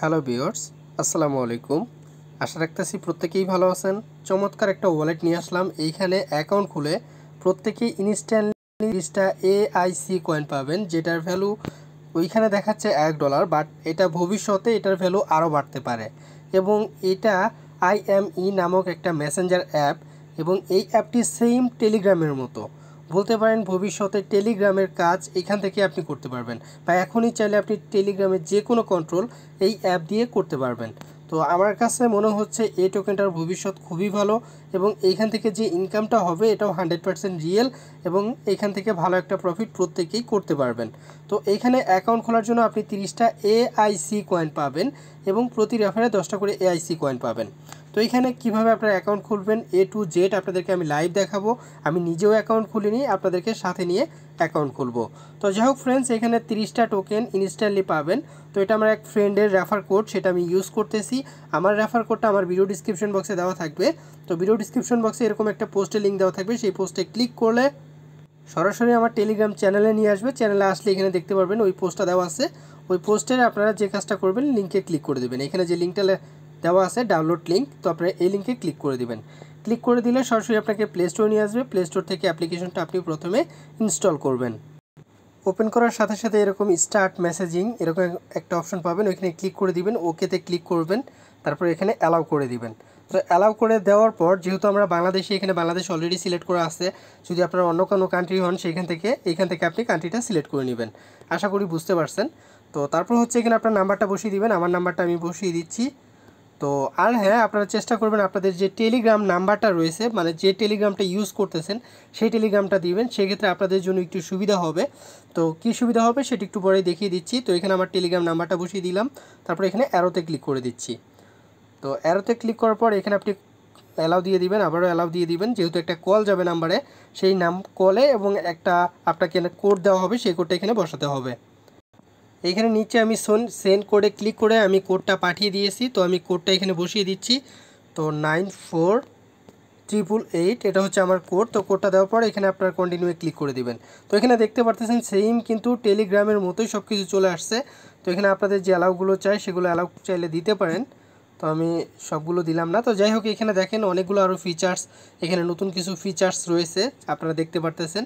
hello বিয়ার্স আসসালামু আলাইকুম আশা রাখতেছি প্রত্যেকেই ভালো আছেন চমৎকার একটা ওয়ালেট নিয়ে আসলাম এইখানে অ্যাকাউন্ট খুলে প্রত্যেকেই ইনস্ট্যান্টলি বিশটা এআইসি কয়েন পাবেন যেটার ভ্যালু ওইখানে দেখাচ্ছে এক ডলার বাট এটা ভবিষ্যতে এটার ভ্যালু আরও বাড়তে পারে এবং এটা আইএমই e নামক একটা মেসেঞ্জার অ্যাপ এবং এই অ্যাপটি সেম টেলিগ্রামের মতো বলতে পারেন ভবিষ্যতে টেলিগ্রামের কাজ এখান থেকে আপনি করতে পারবেন বা এখনই চাইলে আপনি টেলিগ্রামের যে কোনো কন্ট্রোল এই অ্যাপ দিয়ে করতে পারবেন তো আমার কাছে মনে হচ্ছে এই টোকেনটার ভবিষ্যৎ খুবই ভালো এবং এইখান থেকে যে ইনকামটা হবে এটাও হান্ড্রেড পার্সেন্ট রিয়েল এবং এখান থেকে ভালো একটা প্রফিট প্রত্যেকেই করতে পারবেন তো এইখানে অ্যাকাউন্ট খোলার জন্য আপনি তিরিশটা এআইসি কয়েন পাবেন এবং প্রতি রেফারে দশটা করে এআইসি কয়েন পাবেন তো এখানে কিভাবে আপনার অ্যাকাউন্ট খুলবেন এ টু জেড আপনাদেরকে আমি লাইভ দেখাবো আমি নিজেও অ্যাকাউন্ট খুলিনি আপনাদেরকে সাথে নিয়ে অ্যাকাউন্ট খুলবো তো যাই হোক ফ্রেন্ডস এখানে তিরিশটা টোকেন ইনস্ট্যান্টলি পাবেন তো এটা আমার এক ফ্রেন্ডের রেফার কোড সেটা আমি ইউজ করতেছি আমার রেফার কোডটা আমার ভিডিও ডিসক্রিপশন বক্সে দেওয়া থাকবে তো ভিডিও ডিসক্রিপশন বক্সে এরকম একটা পোস্টে লিঙ্ক দেওয়া থাকবে সেই পোস্টে ক্লিক করলে সরাসরি আমার টেলিগ্রাম চ্যানেলে নিয়ে আসবে চ্যানেলে আসলে এখানে দেখতে পারবেন ওই পোস্টটা দেওয়া আছে ওই পোস্টের আপনারা যে কাজটা করবেন লিঙ্কে ক্লিক করে দেবেন এখানে যে লিঙ্কটা দেওয়া আছে ডাউনলোড লিঙ্ক তো আপনারা এই লিঙ্কে ক্লিক করে দিবেন ক্লিক করে দিলে সরাসরি আপনাকে প্লে স্টোর নিয়ে আসবে প্লে স্টোর থেকে অ্যাপ্লিকেশনটা আপনি প্রথমে ইনস্টল করবেন ওপেন করার সাথে সাথে এরকম স্টার্ট মেসেজিং এরকম একটা অপশন পাবেন ওইখানে ক্লিক করে দিবেন ওকেতে ক্লিক করবেন তারপর এখানে অ্যালাউ করে দিবেন তো অ্যালাউ করে দেওয়ার পর যেহেতু আমরা বাংলাদেশে এখানে বাংলাদেশ অলরেডি সিলেক্ট করা আছে যদি আপনারা অন্য কোনো কান্ট্রি হন সেখান থেকে এখান থেকে আপনি কান্ট্রিটা সিলেক্ট করে নেবেন আশা করি বুঝতে পারছেন তো তারপর হচ্ছে এখানে আপনার নাম্বারটা বসিয়ে দিবেন আমার নাম্বারটা আমি বসিয়ে দিচ্ছি তো আর হ্যাঁ আপনারা চেষ্টা করবেন আপনাদের যে টেলিগ্রাম নাম্বারটা রয়েছে মানে যে টেলিগ্রামটা ইউজ করতেছেন সেই টেলিগ্রামটা দিবেন সেক্ষেত্রে আপনাদের জন্য একটু সুবিধা হবে তো কি সুবিধা হবে সেটি একটু পরে দেখিয়ে দিচ্ছি তো এখানে আমার টেলিগ্রাম নাম্বারটা বসিয়ে দিলাম তারপর এখানে অ্যারোতে ক্লিক করে দিচ্ছি তো অ্যারোতে ক্লিক করার পর এখানে আপনি অ্যালাউ দিয়ে দিবেন আবারও অ্যালাউ দিয়ে দিবেন যেহেতু একটা কল যাবে নাম্বারে সেই নাম কলে এবং একটা আপনাকে কোড দেওয়া হবে সেই কোডটা এখানে বসাতে হবে এখানে নিচে আমি সোন সেন্ড কোডে ক্লিক করে আমি কোডটা পাঠিয়ে দিয়েছি তো আমি কোডটা এখানে বসিয়ে দিচ্ছি তো নাইন ফোর ট্রিপল এইট এটা হচ্ছে আমার কোড তো কোডটা দেওয়ার পর এখানে আপনার কন্টিনিউয়ে ক্লিক করে দিবেন তো এখানে দেখতে পারতেছেন সেম কিন্তু টেলিগ্রামের মতোই সব কিছু চলে আসছে তো এখানে আপনাদের যে অ্যালাউগুলো চাই সেগুলো অ্যালাউ চাইলে দিতে পারেন তো আমি সবগুলো দিলাম না তো যাই হোক এখানে দেখেন অনেকগুলো আরও ফিচার্স এখানে নতুন কিছু ফিচার্স রয়েছে আপনারা দেখতে পারতেছেন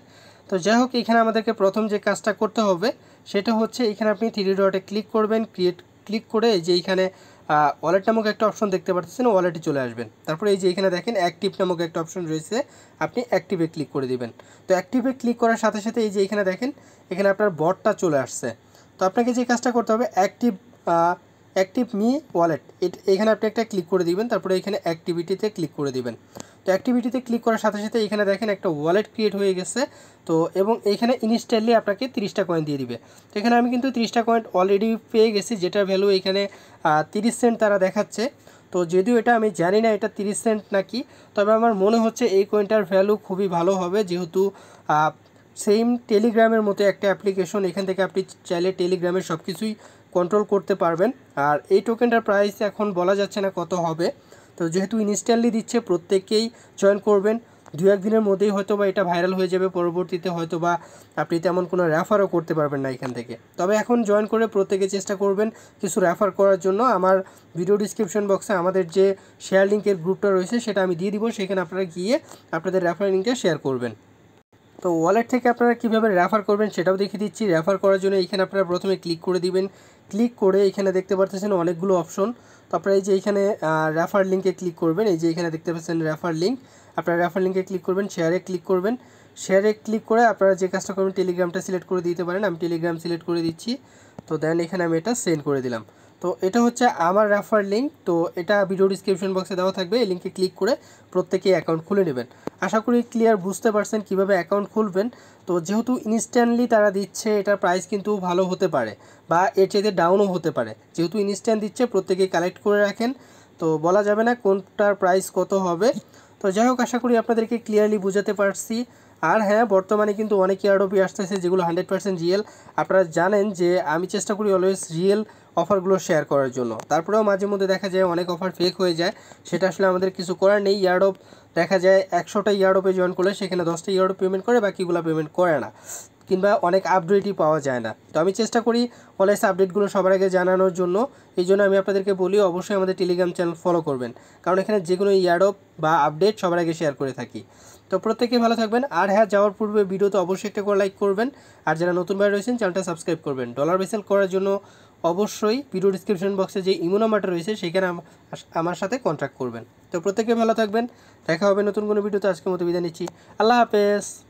তো যাই হোক এখানে আমাদেরকে প্রথম যে কাজটা করতে হবে সেটা হচ্ছে এখানে আপনি থ্রি ডটে ক্লিক করবেন ক্রিয়েট ক্লিক করে যে এখানে ওয়ালেট নামক একটা অপশন দেখতে পাচ্ছেন ওয়ালেটে চলে আসবেন তারপরে এই যে এখানে দেখেন অ্যাক্টিভ নামক একটা অপশন রয়েছে আপনি অ্যাক্টিভে ক্লিক করে দিবেন তো অ্যাক্টিভে ক্লিক করার সাথে সাথে এই যে এখানে দেখেন এখানে আপনার বটটা চলে আসছে তো আপনাকে যে কাজটা করতে হবে অ্যাক্টিভ অ্যাক্টিভ মি ওয়ালেট এখানে আপনি একটা ক্লিক করে দিবেন তারপরে এখানে অ্যাক্টিভিটিতে ক্লিক করে দিবেন তো অ্যাক্টিভিটিতে ক্লিক করার সাথে সাথে এখানে দেখেন একটা ওয়ালেট ক্রিয়েট হয়ে গেছে তো এবং এখানে ইনস্ট্যান্টলি আপনাকে তিরিশটা কয়েন দিয়ে দিবে তো এখানে আমি কিন্তু তিরিশটা কয়েন অলরেডি পেয়ে গেছি যেটার ভ্যালু এখানে তিরিশ সেন্ট তারা দেখাচ্ছে তো যদিও এটা আমি জানি না এটা তিরিশ সেন্ট নাকি তবে আমার মনে হচ্ছে এই কয়েনটার ভ্যালু খুবই ভালো হবে যেহেতু সেম টেলিগ্রামের মতো একটা অ্যাপ্লিকেশন এখান থেকে আপনি চাইলে টেলিগ্রামের সব কিছুই কন্ট্রোল করতে পারবেন আর এই টোকেনটার প্রাইস এখন বলা যাচ্ছে না কত হবে তো যেহেতু ইনস্ট্যান্টলি দিচ্ছে প্রত্যেককেই জয়েন করবেন দু একদিনের মধ্যেই হয়তো বা এটা ভাইরাল হয়ে যাবে পরবর্তীতে হয়তো বা আপনি তেমন কোনো রেফারও করতে পারবেন না এখান থেকে তবে এখন জয়েন করে প্রত্যেকে চেষ্টা করবেন কিছু রেফার করার জন্য আমার ভিডিও ডিসক্রিপশন বক্সে আমাদের যে শেয়ার লিঙ্কের গ্রুপটা রয়েছে সেটা আমি দিয়ে দিব সেখানে আপনারা গিয়ে আপনাদের র্যাফার লিঙ্কটা শেয়ার করবেন তো ওয়ালেট থেকে আপনারা কীভাবে রেফার করবেন সেটাও দেখিয়ে দিচ্ছি রেফার করার জন্য এখানে আপনারা প্রথমে ক্লিক করে দিবেন ক্লিক করে এখানে দেখতে পারতেছেন অনেকগুলো অপশন তো আপনারা এই যে এখানে রেফার লিঙ্কে ক্লিক করবেন এই যে এখানে দেখতে পাচ্ছেন রেফার লিঙ্ক আপনারা রেফার লিঙ্কে ক্লিক করবেন শেয়ারে ক্লিক করবেন শেয়ারে ক্লিক করে আপনারা যে কাজটা করবেন টেলিগ্রামটা সিলেক্ট করে দিতে পারেন আমি টেলিগ্রাম সিলেক্ট করে দিচ্ছি তো দেন এখানে আমি এটা সেন্ড করে দিলাম তো এটা হচ্ছে আমার রেফার লিঙ্ক তো এটা ভিডিও ডিসক্রিপশন বক্সে দেওয়া থাকবে এই লিঙ্কে ক্লিক করে প্রত্যেকেই অ্যাকাউন্ট খুলে নেবেন আশা করি ক্লিয়ার বুঝতে পারছেন কিভাবে অ্যাকাউন্ট খুলবেন তো যেহেতু ইনস্ট্যান্টলি তারা দিচ্ছে এটার প্রাইস কিন্তু ভালো হতে পারে বা এর চাইতে ডাউনও হতে পারে যেহেতু ইনস্ট্যান্ট দিচ্ছে প্রত্যেকেই কালেক্ট করে রাখেন তো বলা যাবে না কোনটার প্রাইস কত হবে তো যাই হোক আশা করি আপনাদেরকে ক্লিয়ারলি বোঝাতে পারছি আর হ্যাঁ বর্তমানে কিন্তু অনেক এয়ারডপি আসতেছে যেগুলো হান্ড্রেড পার্সেন্ট রিয়েল আপনারা জানেন যে আমি চেষ্টা করি অলওয়েজ রিয়েল অফারগুলো শেয়ার করার জন্য তারপরেও মাঝে মধ্যে দেখা যায় অনেক অফার ফেক হয়ে যায় সেটা আসলে আমাদের কিছু করার নেই ইয়ারডপ দেখা যায় একশোটা ইয়ারডপে জয়েন করলে সেখানে দশটা ইয়ারডপ পেমেন্ট করে বাকিগুলো পেমেন্ট করে না কিংবা অনেক আপডেটই পাওয়া যায় না তো আমি চেষ্টা করি অলওয়েস আপডেটগুলো সবার আগে জানানোর জন্য এই জন্য আমি আপনাদেরকে বলি অবশ্যই আমাদের টেলিগ্রাম চ্যানেল ফলো করবেন কারণ এখানে যে কোনো ইয়ারোপ বা আপডেট সবার আগে শেয়ার করে থাকি তো প্রত্যেকেই ভালো থাকবেন আর হ্যাঁ যাওয়ার পূর্বে ভিডিওতে অবশ্যই একটা করে লাইক করবেন আর যারা নতুন ভাই রয়েছেন চ্যানেলটা সাবস্ক্রাইব করবেন ডলার বেসেল করার জন্য অবশ্যই ভিডিও ডিসক্রিপশন বক্সে যে ইমো নাম্বারটা রয়েছে সেখানে আমার সাথে কন্ট্যাক্ট করবেন তো প্রত্যেকে ভালো থাকবেন দেখা হবে নতুন কোনো ভিডিওতে আজকের মতো বিদায় নিচ্ছি আল্লাহ হাফেজ